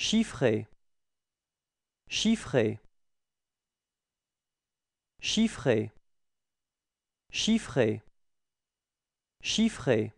chiffrer chiffrer chiffrer chiffrer chiffrer